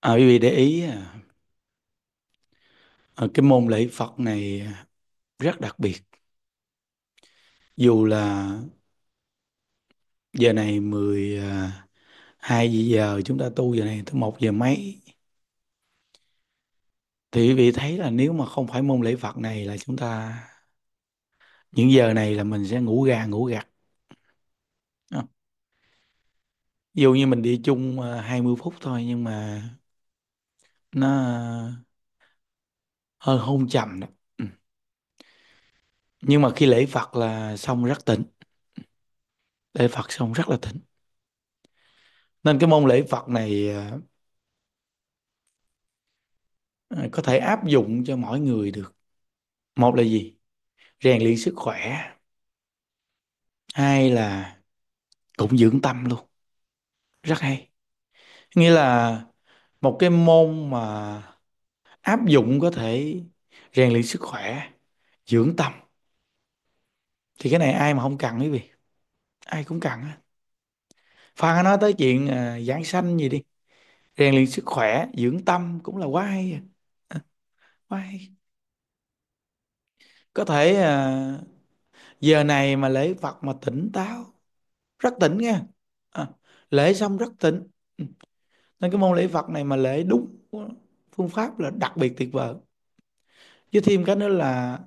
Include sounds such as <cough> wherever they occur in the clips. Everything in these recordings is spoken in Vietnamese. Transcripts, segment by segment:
À, quý vị để ý à, cái môn lễ Phật này rất đặc biệt. Dù là giờ này 12 à, giờ chúng ta tu giờ này tới 1 giờ mấy. Thì quý vị thấy là nếu mà không phải môn lễ Phật này là chúng ta những giờ này là mình sẽ ngủ gà ngủ gật. Ờ. Dù như mình đi chung 20 à, phút thôi nhưng mà nó hơi hôn chậm đó ừ. nhưng mà khi lễ Phật là xong rất tỉnh lễ Phật xong rất là tỉnh nên cái môn lễ Phật này ờ, ờ, có thể áp dụng cho mỗi người được một là gì rèn luyện sức khỏe hai là cũng dưỡng tâm luôn rất hay nghĩa là một cái môn mà áp dụng có thể rèn luyện sức khỏe dưỡng tâm thì cái này ai mà không cần quý vị ai cũng cần á Phan nói tới chuyện à, giảng sanh gì đi rèn luyện sức khỏe dưỡng tâm cũng là quá hay à, à quá hay có thể à, giờ này mà lễ Phật mà tỉnh táo rất tỉnh nghe à, lễ xong rất tỉnh ừ nên cái môn lễ Phật này mà lễ đúng phương pháp là đặc biệt tuyệt vời với thêm cái nữa là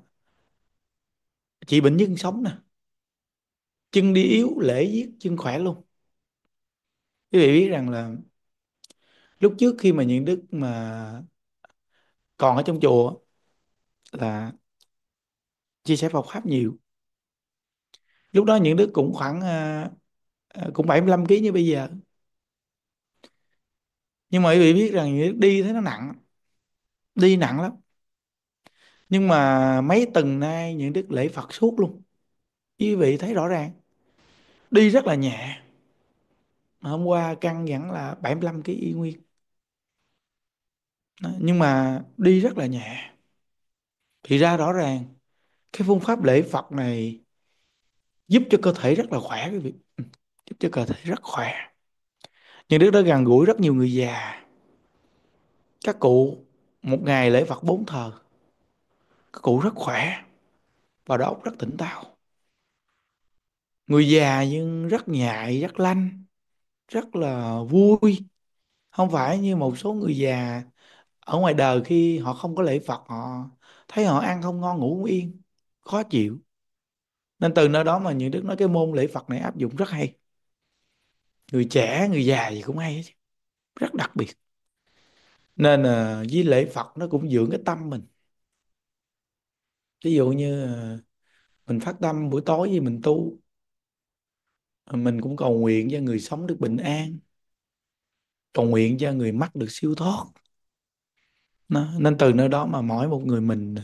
chị bệnh nhân sống nè chân đi yếu lễ giết chân khỏe luôn quý vị biết rằng là lúc trước khi mà những đức mà còn ở trong chùa là chia sẻ Phật pháp nhiều lúc đó những đức cũng khoảng à, à, cũng 75 kg như bây giờ nhưng mà quý vị biết rằng đi thế nó nặng đi nặng lắm nhưng mà mấy tuần nay những đức lễ Phật suốt luôn quý vị thấy rõ ràng đi rất là nhẹ mà hôm qua căng vẫn là 75 kg y nguyên nhưng mà đi rất là nhẹ thì ra rõ ràng cái phương pháp lễ Phật này giúp cho cơ thể rất là khỏe quý vị ừ, giúp cho cơ thể rất khỏe nhưng Đức đã gần gũi rất nhiều người già các cụ một ngày lễ Phật bốn thờ các cụ rất khỏe và đầu óc rất tỉnh táo người già nhưng rất nhạy rất lanh rất là vui không phải như một số người già ở ngoài đời khi họ không có lễ Phật họ thấy họ ăn không ngon ngủ không yên khó chịu nên từ nơi đó mà những đức nói cái môn lễ Phật này áp dụng rất hay người trẻ người già gì cũng hay hết rất đặc biệt nên ờ, với lễ Phật nó cũng dưỡng cái tâm mình ví dụ như ờ, mình phát tâm buổi tối thì mình tu ờ, mình cũng cầu nguyện cho người sống được bình an cầu nguyện cho người mắc được siêu thoát nên từ nơi đó mà mỗi một người mình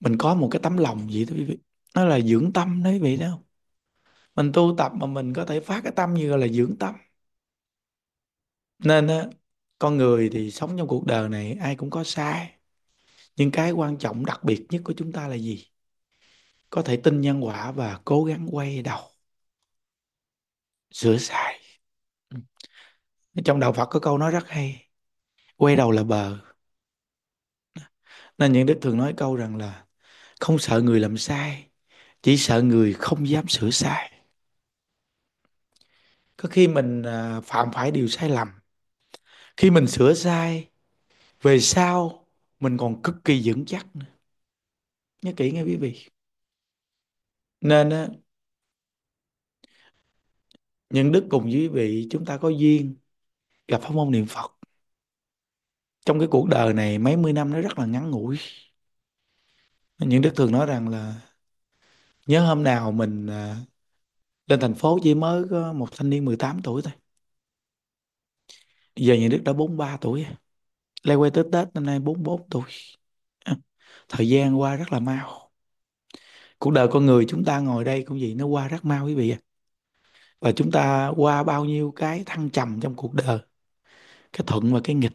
mình có một cái tấm lòng gì đó quý vị nó là dưỡng tâm đấy vậy vị đó mình tu tập mà mình có thể phát cái tâm như gọi là dưỡng tâm nên con người thì sống trong cuộc đời này ai cũng có sai nhưng cái quan trọng đặc biệt nhất của chúng ta là gì có thể tin nhân quả và cố gắng quay đầu sửa sai ừ. trong đạo phật có câu nói rất hay quay đầu là bờ nên những đức thường nói câu rằng là không sợ người làm sai chỉ sợ người không dám sửa sai có khi mình à, phạm phải điều sai lầm khi mình sửa sai về sau mình còn cực kỳ vững chắc nữa nhớ kỹ nghe quý vị nên á nhân đức cùng quý vị chúng ta có duyên gặp pháp môn niệm phật trong cái cuộc đời này mấy mươi năm nó rất là ngắn ngủi những đức thường nói rằng là nhớ hôm nào mình à, lên thành phố chỉ mới có một thanh niên 18 tuổi thôi giờ nhà Đức đã 43 tuổi Lê quay tới Tết năm nay 44 tuổi <laughs> thời gian qua rất là mau cuộc đời con người chúng ta ngồi đây cũng vậy nó qua rất mau quý vị ạ và chúng ta qua bao nhiêu cái thăng trầm trong cuộc đời cái thuận và cái nghịch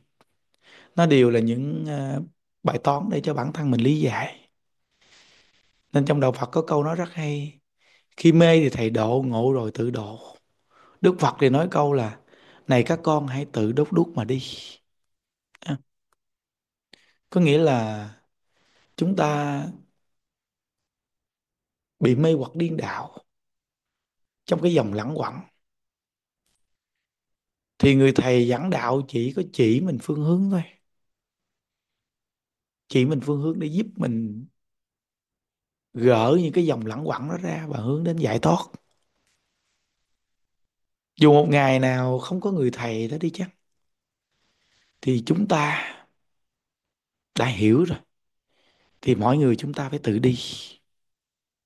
nó đều là những ờ, bài toán để cho bản thân mình lý giải nên trong đạo Phật có câu nói rất hay khi mê thì thầy độ ngộ rồi tự độ đức phật thì nói câu là này các con hãy tự đốt đuốc mà đi à. có nghĩa là chúng ta bị mê hoặc điên đạo trong cái dòng lẳng quẩn thì người thầy giảng đạo chỉ có chỉ mình phương hướng thôi chỉ mình phương hướng để giúp mình gỡ những cái dòng lẳng quẩn đó ra và hướng đến giải thoát dù một ngày nào không có người thầy đó đi chắc thì chúng ta đã hiểu rồi thì mỗi người chúng ta phải tự đi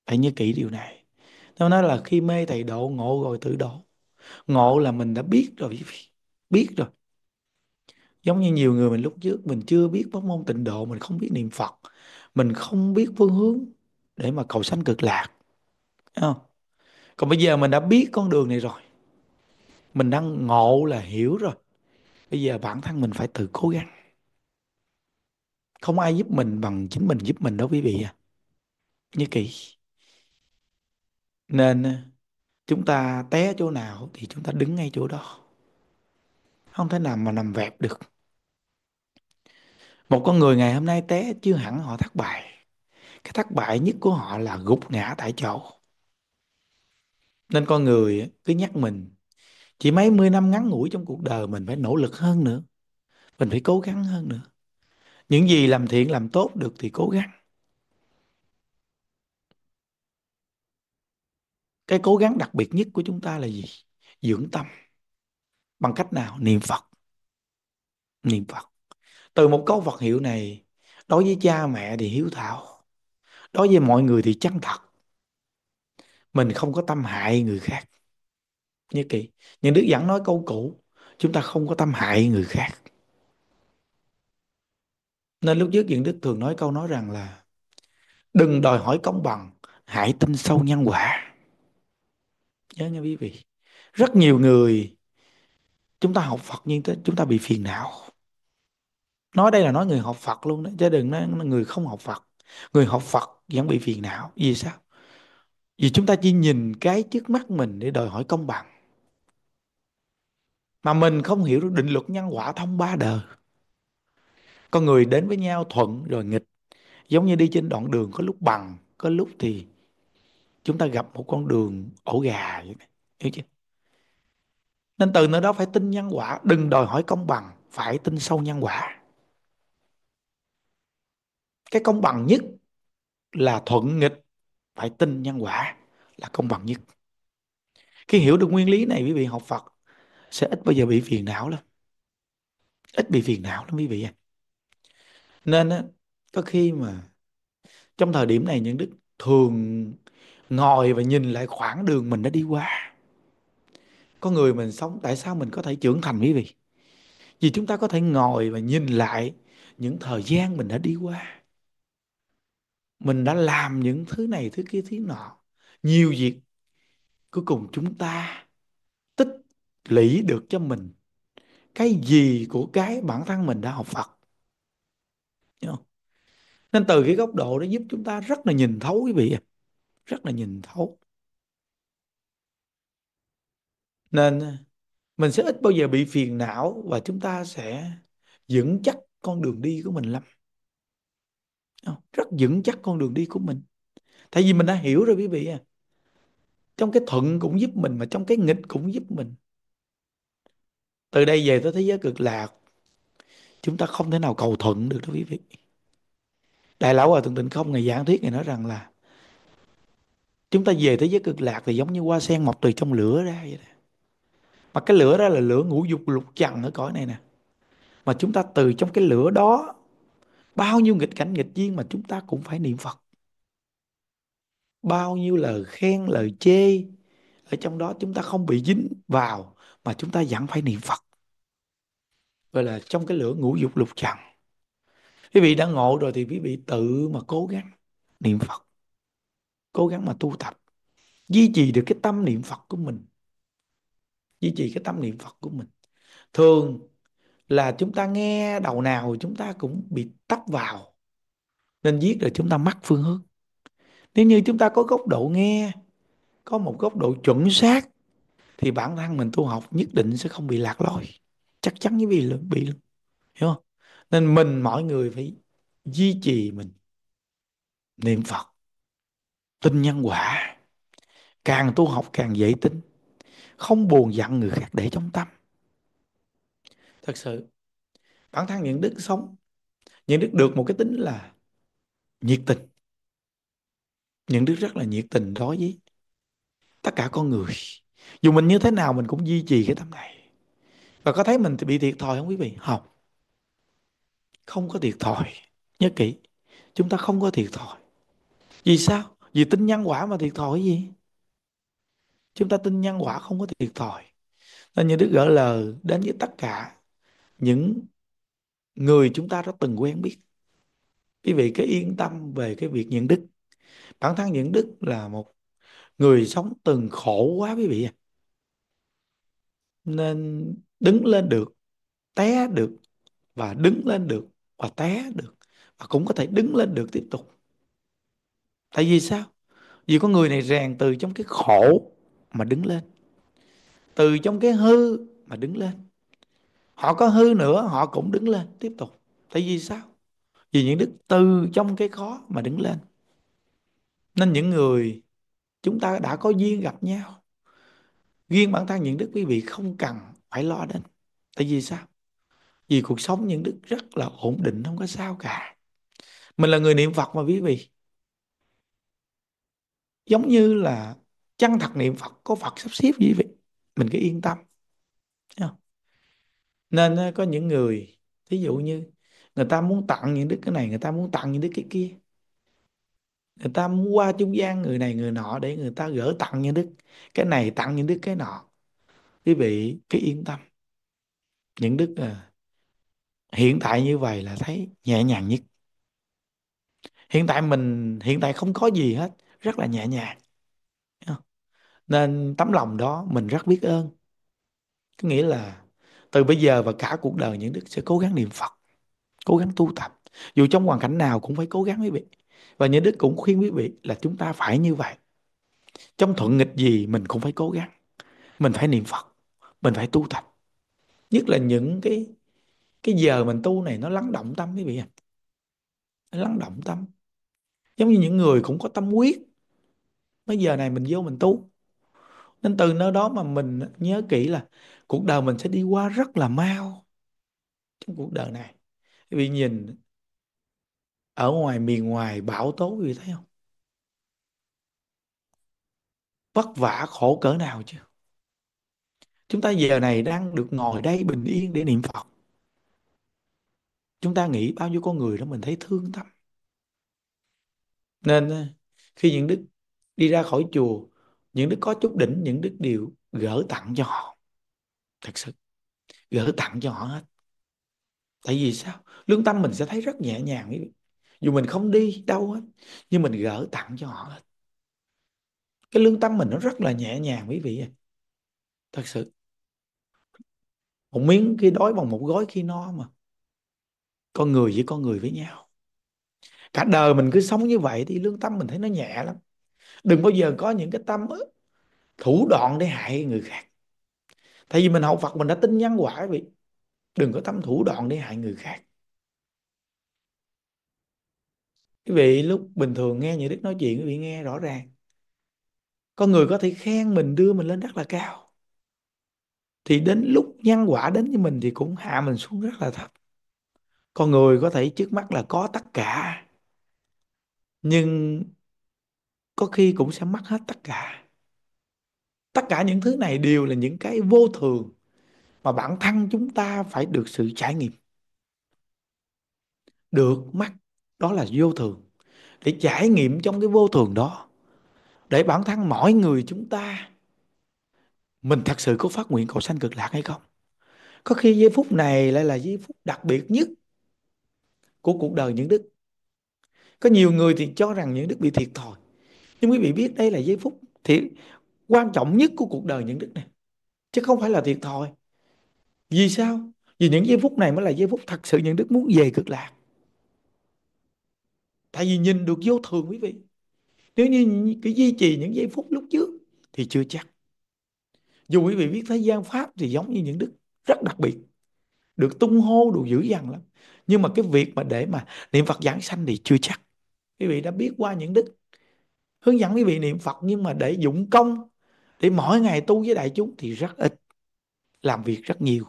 phải nhớ kỹ điều này nó nói là khi mê thầy độ ngộ rồi tự độ ngộ là mình đã biết rồi biết rồi giống như nhiều người mình lúc trước mình chưa biết pháp môn tịnh độ mình không biết niệm phật mình không biết phương hướng để mà cầu sanh cực lạc không còn bây giờ mình đã biết con đường này rồi mình đang ngộ là hiểu rồi bây giờ bản thân mình phải tự cố gắng không ai giúp mình bằng chính mình giúp mình đâu quý vị à như kỳ nên ờ, chúng ta té chỗ nào thì chúng ta đứng ngay chỗ đó không thể nào mà nằm vẹp được một con người ngày hôm nay té chưa hẳn họ thất bại cái thất bại nhất của họ là gục ngã tại chỗ nên con người cứ nhắc mình chỉ mấy mươi năm ngắn ngủi trong cuộc đời mình phải nỗ lực hơn nữa mình phải cố gắng hơn nữa những gì làm thiện làm tốt được thì cố gắng cái cố gắng đặc biệt nhất của chúng ta là gì dưỡng tâm bằng cách nào niệm phật niệm phật từ một câu phật hiệu này đối với cha mẹ thì hiếu thảo đối với mọi người thì chân thật mình không có tâm hại người khác như kỳ nhưng đức dẫn nói câu cũ chúng ta không có tâm hại người khác nên lúc trước những đức thường nói câu nói rằng là đừng đòi hỏi công bằng hãy tin sâu nhân quả nhớ nha quý vị rất nhiều người chúng ta học Phật nhưng chúng ta bị phiền não nói đây là nói người học Phật luôn đó chứ đừng nói người không học Phật người học Phật vẫn bị phiền não vì sao vì chúng ta chỉ nhìn cái trước mắt mình để đòi hỏi công bằng mà mình không hiểu được định luật nhân quả thông ba đời con người đến với nhau thuận rồi nghịch giống như đi trên đoạn đường có lúc bằng có lúc thì chúng ta gặp một con đường ổ gà vậy hiểu chưa nên từ nơi đó phải tin nhân quả đừng đòi hỏi công bằng phải tin sâu nhân quả cái công bằng nhất là thuận nghịch phải tin nhân quả là công bằng nhất khi hiểu được nguyên lý này quý vị học Phật sẽ ít bao giờ bị phiền não lắm ít bị phiền não lắm quý vị à nên á, có khi mà trong thời điểm này những đức thường ngồi và nhìn lại khoảng đường mình đã đi qua có người mình sống tại sao mình có thể trưởng thành quý vị vì chúng ta có thể ngồi và nhìn lại những thời gian mình đã đi qua mình đã làm những thứ này thứ kia thứ nọ nhiều việc cuối cùng chúng ta tích lũy được cho mình cái gì của cái bản thân mình đã học Phật nên từ cái góc độ đó giúp chúng ta rất là nhìn thấu quý vị rất là nhìn thấu nên à, mình sẽ ít bao giờ bị phiền não và chúng ta sẽ vững chắc con đường đi của mình lắm Ờ, rất vững chắc con đường đi của mình tại vì mình ừ. đã hiểu rồi quý vị à trong cái thuận cũng giúp mình mà trong cái nghịch cũng giúp mình từ đây về tới thế giới cực lạc chúng ta không thể nào cầu thuận được đó quý vị đại lão hòa thượng tịnh không ngày giảng thuyết ngày nói rằng là chúng ta về thế giới cực lạc thì giống như hoa sen mọc từ trong lửa ra vậy đó mà cái lửa đó là lửa ngũ dục lục trần ở cõi này nè mà chúng ta từ trong cái lửa đó bao nhiêu nghịch cảnh nghịch duyên mà chúng ta cũng phải niệm phật bao nhiêu lời khen lời chê ở trong đó chúng ta không bị dính vào mà chúng ta vẫn phải niệm phật gọi là trong cái lửa ngũ dục lục trần quý vị đã ngộ rồi thì quý vị tự mà cố gắng niệm phật cố gắng mà tu tập duy trì được cái tâm niệm phật của mình duy trì cái tâm niệm phật của mình thường là chúng ta nghe đầu nào chúng ta cũng bị tấp vào nên viết rồi chúng ta mắc phương hướng nếu như chúng ta có góc độ nghe có một góc độ chuẩn xác thì bản thân mình tu học nhất định sẽ không bị lạc lối chắc chắn với bị luôn bị luôn hiểu không nên mình mọi người phải duy trì mình niệm phật tin nhân quả càng tu học càng dễ tin không buồn giận người khác để trong tâm thật sự bản thân những đức sống những đức được một cái tính là nhiệt tình những đức rất là nhiệt tình đối với tất cả con người dù mình như thế nào mình cũng duy trì cái tâm này và có thấy mình bị thiệt thòi không quý vị không không có thiệt thòi nhớ kỹ chúng ta không có thiệt thòi vì sao vì tin nhân quả mà thiệt thòi gì chúng ta tin nhân quả không có thiệt thòi nên như đức gỡ lời đến với tất cả những người chúng ta đã từng quen biết quý vị cứ yên tâm về cái việc nhận đức bản thân nhận đức là một người sống từng khổ quá quý vị à nên đứng lên được té được và đứng lên được và té được và cũng có thể đứng lên được tiếp tục tại vì sao vì có người này rèn từ trong cái khổ mà đứng lên từ trong cái hư mà đứng lên họ có hư nữa họ cũng đứng lên tiếp tục tại vì sao vì những đức từ trong cái khó mà đứng lên nên những người chúng ta đã có duyên gặp nhau riêng bản thân những đức quý vị không cần phải lo đến tại vì sao vì cuộc sống những đức rất là ổn định không có sao cả mình là người niệm phật mà quý vị giống như là chân thật niệm phật có phật sắp xếp quý vị mình cứ yên tâm không? nên có những người thí dụ như người ta muốn tặng những đức cái này người ta muốn tặng những đức cái kia người ta muốn qua trung gian người này người nọ để người ta gỡ tặng những đức cái này tặng những đức cái nọ quý vị cứ yên tâm những đức à, ờ, hiện tại như vậy là thấy nhẹ nhàng nhất hiện tại mình hiện tại không có gì hết rất là nhẹ nhàng nên tấm lòng đó mình rất biết ơn có nghĩa là từ bây giờ và cả cuộc đời những đức sẽ cố gắng niệm phật cố gắng tu tập dù trong hoàn cảnh nào cũng phải cố gắng quý vị và những đức cũng khuyên quý vị là chúng ta phải như vậy trong thuận nghịch gì mình cũng phải cố gắng mình phải niệm phật mình phải tu tập nhất là những cái cái giờ mình tu này nó lắng động tâm quý vị à lắng động tâm giống như những người cũng có tâm quyết mấy giờ này mình vô mình tu nên từ nơi đó mà mình nhớ kỹ là cuộc đời mình sẽ đi qua rất là mau trong cuộc đời này vì nhìn ở ngoài miền ngoài bão tố gì thấy không vất vả khổ cỡ nào chứ chúng ta giờ này đang được ngồi đây bình yên để niệm phật chúng ta nghĩ bao nhiêu con người đó mình thấy thương tâm nên ờ, khi những đức đi ra khỏi chùa những đức có chút đỉnh những đức đều gỡ tặng cho họ thật sự gỡ tặng cho họ hết tại vì sao lương tâm mình sẽ thấy rất nhẹ nhàng dù mình không đi đâu hết nhưng mình gỡ tặng cho họ hết cái lương tâm mình nó rất là nhẹ nhàng quý vị thật sự một miếng khi đói bằng một gói khi no mà con người với con người với nhau cả đời mình cứ sống như vậy thì lương tâm mình thấy nó nhẹ lắm đừng bao giờ có những cái tâm thủ đoạn để hại người khác tại vì mình học Phật mình đã tin nhân quả vị đừng có tâm thủ đoạn để hại người khác quý vị lúc bình thường nghe những đức nói chuyện quý vị nghe rõ ràng con người có thể khen mình đưa mình lên rất là cao thì đến lúc nhân quả đến với mình thì cũng hạ mình xuống rất là thấp con người có thể trước mắt là có tất cả nhưng có khi cũng sẽ mất hết tất cả tất cả những thứ này đều là những cái vô thường mà bản thân chúng ta phải được sự trải nghiệm được mắt đó là vô thường để trải nghiệm trong cái vô thường đó để bản thân mỗi người chúng ta mình thật sự có phát nguyện cầu sanh cực lạc hay không có khi giây phút này lại là giây phút đặc biệt nhất của cuộc đời những đức có nhiều người thì cho rằng những đức bị thiệt thòi nhưng quý vị biết đây là giây phút thiệt quan trọng nhất của cuộc đời những đức này chứ không phải là thiệt thòi vì sao vì những giây phút này mới là giây phút thật sự những đức muốn về cực lạc tại vì nhìn được vô thường quý vị nếu như cái duy trì những giây phút lúc trước thì chưa chắc dù quý vị biết thế gian pháp thì giống như những đức rất đặc biệt được tung hô đồ dữ dằn lắm nhưng mà cái việc mà để mà niệm phật giảng sanh thì chưa chắc quý vị đã biết qua những đức hướng dẫn quý vị niệm phật nhưng mà để dụng công để mỗi ngày tu với đại chúng thì rất ít làm việc rất nhiều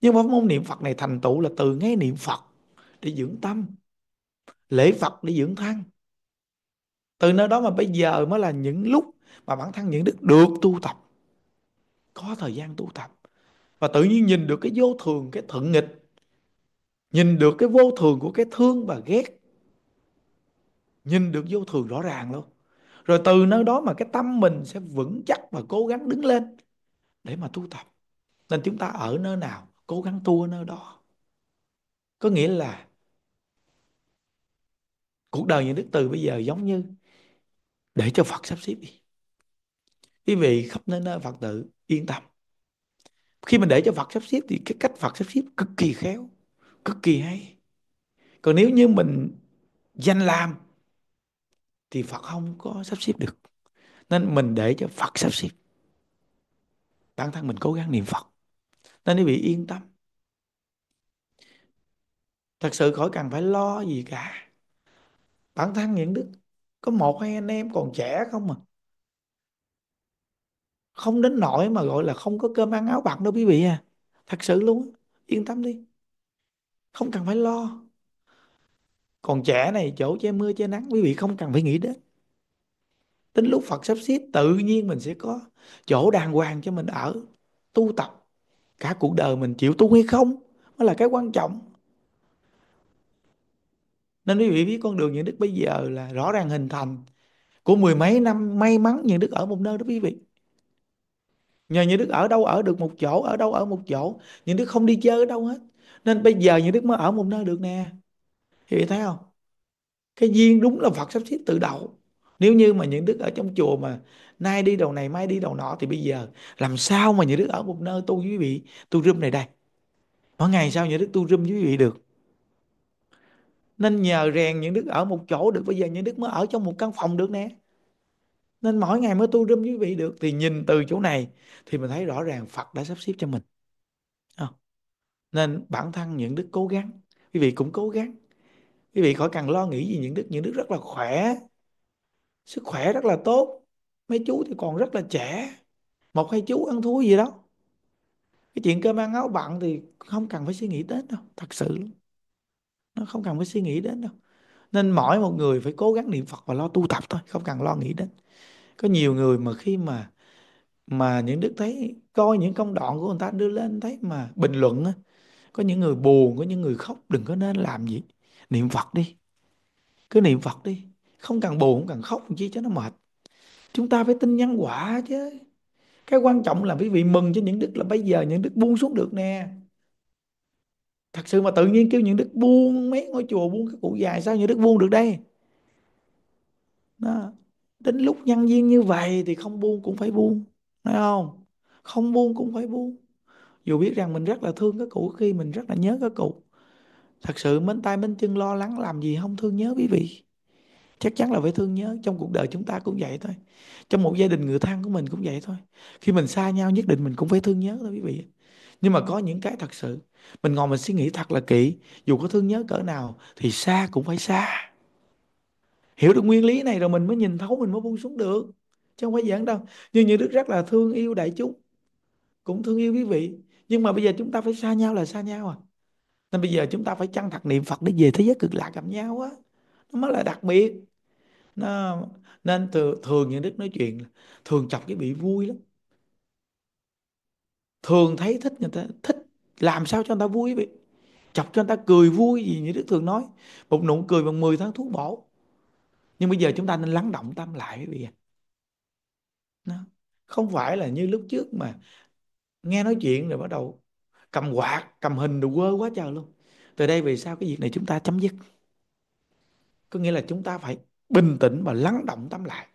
nhưng mà môn niệm Phật này thành tựu là từ ngay niệm Phật để dưỡng tâm lễ Phật để dưỡng thân từ nơi đó mà bây giờ mới là những lúc mà bản thân những đức được tu tập có thời gian tu tập và tự nhiên nhìn được cái vô thường cái thuận nghịch nhìn được cái vô thường của cái thương và ghét nhìn được vô thường rõ ràng luôn rồi từ nơi đó mà cái tâm mình sẽ vững chắc và cố gắng đứng lên để mà tu tập nên chúng ta ở nơi nào cố gắng tu ở nơi đó có nghĩa là cuộc đời những đức từ bây giờ giống như để cho Phật sắp xếp đi quý vị khắp nơi nơi Phật tử yên tâm khi mình để cho Phật sắp xếp thì cái cách Phật sắp xếp cực kỳ khéo cực kỳ hay còn nếu như mình danh làm thì Phật không có sắp xếp được nên mình để cho Phật sắp xếp bản thân mình cố gắng niệm Phật nên quý vị yên tâm thật sự khỏi cần phải lo gì cả bản thân những đức có một hai anh em còn trẻ không mà không đến nỗi mà gọi là không có cơm ăn áo bạc đâu quý vị à thật sự luôn yên tâm đi không cần phải lo còn trẻ này chỗ che mưa che nắng quý vị không cần phải nghĩ đến tính lúc Phật sắp xếp tự nhiên mình sẽ có chỗ đàng hoàng cho mình ở tu tập cả cuộc đời mình chịu tu hay không mới là cái quan trọng nên quý vị biết con đường những đức bây giờ là rõ ràng hình thành của mười mấy năm may mắn những đức ở một nơi đó quý vị nhờ những đức ở đâu ở được một chỗ ở đâu ở một chỗ những đức không đi chơi ở đâu hết nên bây giờ những đức mới ở một nơi được nè hiểu thấy không cái duyên đúng là Phật sắp xếp từ đầu nếu như mà những đức ở trong chùa mà nay đi đầu này mai đi đầu nọ thì bây giờ làm sao mà những đức ở một nơi tu với quý vị tu râm này đây mỗi ngày sao những đức tu râm với quý vị được nên nhờ rèn những đức ở một chỗ được bây giờ những đức mới ở trong một căn phòng được nè nên mỗi ngày mới tu râm với quý vị được thì nhìn từ chỗ này thì mình thấy rõ ràng phật đã sắp xếp cho mình nên bản thân những đức cố gắng quý vị cũng cố gắng quý vị khỏi cần lo nghĩ gì những đức những đức rất là khỏe sức khỏe rất là tốt mấy chú thì còn rất là trẻ một hai chú ăn thua gì đó cái chuyện cơm ăn áo bặn thì không cần phải suy nghĩ đến đâu thật sự nó không cần phải suy nghĩ đến đâu nên mỗi một người phải cố gắng niệm phật và lo tu tập thôi không cần lo nghĩ đến có nhiều người mà khi mà mà những đức thấy coi những công đoạn của người ta đưa lên thấy mà bình luận có những người buồn có những người khóc đừng có nên làm gì niệm Phật đi cứ niệm Phật đi không cần buồn không cần khóc chi cho nó mệt chúng ta phải tin nhân quả chứ cái quan trọng là quý vị mừng cho những đức là bây giờ những đức buông xuống được nè thật sự mà tự nhiên kêu những đức buông mấy ngôi chùa buông cái cụ dài sao những đức buông được đây đó. đến lúc nhân duyên như vậy thì không buông cũng phải buông phải không không buông cũng phải buông dù biết rằng mình rất là thương các cụ khi mình rất là nhớ các cụ thật sự mến tay mến chân lo lắng làm gì không thương nhớ quý vị chắc chắn là phải thương nhớ trong cuộc đời chúng ta cũng vậy thôi trong một gia đình người thân của mình cũng vậy thôi khi mình xa nhau nhất định mình cũng phải thương nhớ thôi quý vị nhưng mà có những cái thật sự mình ngồi mình suy nghĩ thật là kỹ dù có thương nhớ cỡ nào thì xa cũng phải xa hiểu được nguyên lý này rồi mình mới nhìn thấu mình mới buông xuống được chứ không phải giản đâu nhưng như đức rất là thương yêu đại chúng cũng thương yêu quý vị nhưng mà bây giờ chúng ta phải xa nhau là xa nhau à nên bây giờ chúng ta phải chăng thật niệm Phật để về thế giới cực lạc gặp nhau á nó mới là đặc biệt nó nên thường, thường những đức nói chuyện thường chọc cái bị vui lắm thường thấy thích người ta thích làm sao cho người ta vui vậy chọc cho người ta cười vui gì như đức thường nói một nụ cười bằng 10 tháng thuốc bổ nhưng bây giờ chúng ta nên lắng động tâm lại bây giờ không phải là như lúc trước mà nghe nói chuyện rồi bắt đầu cầm quạt cầm hình đồ quơ quá trời luôn từ đây vì sao cái việc này chúng ta chấm dứt có nghĩa là chúng ta phải bình tĩnh và lắng động tâm lại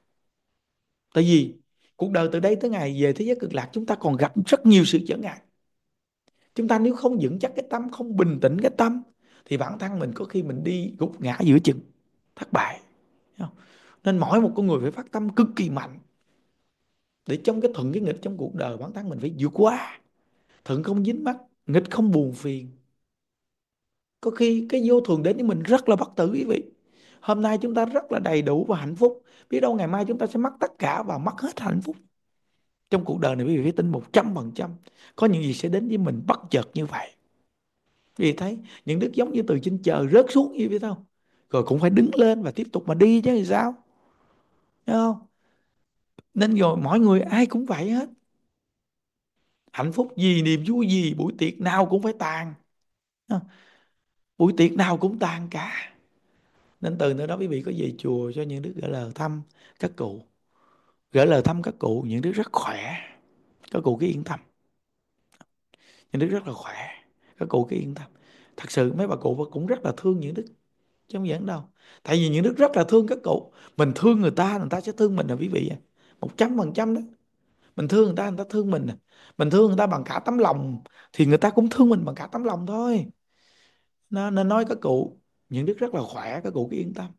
tại vì cuộc đời từ đây tới ngày về thế giới cực lạc chúng ta còn gặp rất nhiều sự trở ngại chúng ta nếu không vững chắc cái tâm không bình tĩnh cái tâm thì bản thân mình có khi mình đi gục ngã giữa chừng thất bại nên mỗi một con người phải phát tâm cực kỳ mạnh để trong cái thuận cái nghịch trong cuộc đời bản thân mình phải vượt qua thuận không dính mắt nghịch không buồn phiền có khi cái vô thường đến với mình rất là bất tử quý vị hôm nay chúng ta rất là đầy đủ và hạnh phúc biết đâu ngày mai chúng ta sẽ mất tất cả và mất hết hạnh phúc trong cuộc đời này quý vị phải tin 100% có những gì sẽ đến với mình bất chợt như vậy vì thấy những đức giống như từ trên trời rớt xuống như vậy đâu rồi cũng phải đứng lên và tiếp tục mà đi chứ thì sao Đúng không nên rồi mọi người ai cũng vậy hết hạnh phúc gì niềm vui gì buổi tiệc nào cũng phải tàn buổi tiệc nào cũng tàn cả nên từ nữa đó quý vị có về chùa cho những đứa gửi lời thăm các cụ gửi lời thăm các cụ những đứa rất khỏe các cụ cứ yên tâm những đứa rất là khỏe các cụ cứ yên tâm thật sự mấy bà cụ cũng rất là thương những đứa chứ không dẫn đâu tại vì những đứa rất là thương các cụ mình thương người ta người ta sẽ thương mình là quý vị à. một trăm phần trăm đó mình thương người ta người ta thương mình à. mình thương người ta bằng cả tấm lòng thì người ta cũng thương mình bằng cả tấm lòng thôi nó nên nói các cụ những đức rất là khỏe các cụ cứ yên tâm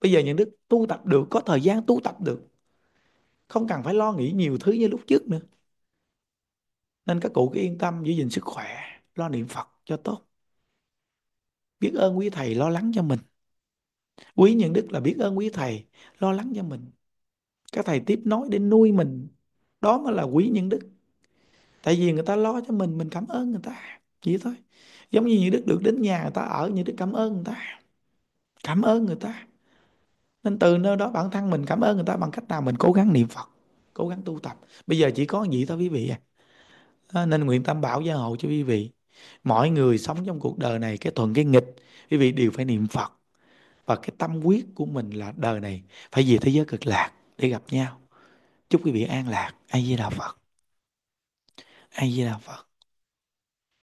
bây giờ những đức tu tập được có thời gian tu tập được không cần phải lo nghĩ nhiều thứ như lúc trước nữa nên các cụ cứ yên tâm giữ gìn sức khỏe lo niệm phật cho tốt biết ơn quý thầy lo lắng cho mình quý những đức là biết ơn quý thầy lo lắng cho mình các thầy tiếp nói để nuôi mình đó mới là quý nhân đức tại vì người ta lo cho mình mình cảm ơn người ta chỉ thôi giống như những đức được đến nhà người ta ở những đức cảm ơn người ta cảm ơn người ta nên từ nơi đó bản thân mình cảm ơn người ta bằng cách nào mình cố gắng niệm phật cố gắng tu tập bây giờ chỉ có vậy thôi quý vị à nên nguyện tam bảo gia hộ cho quý vị mọi người sống trong cuộc đời này cái thuận cái nghịch quý vị đều phải niệm phật và cái tâm quyết của mình là đời này phải về thế giới cực lạc để gặp nhau chúc quý vị an lạc And la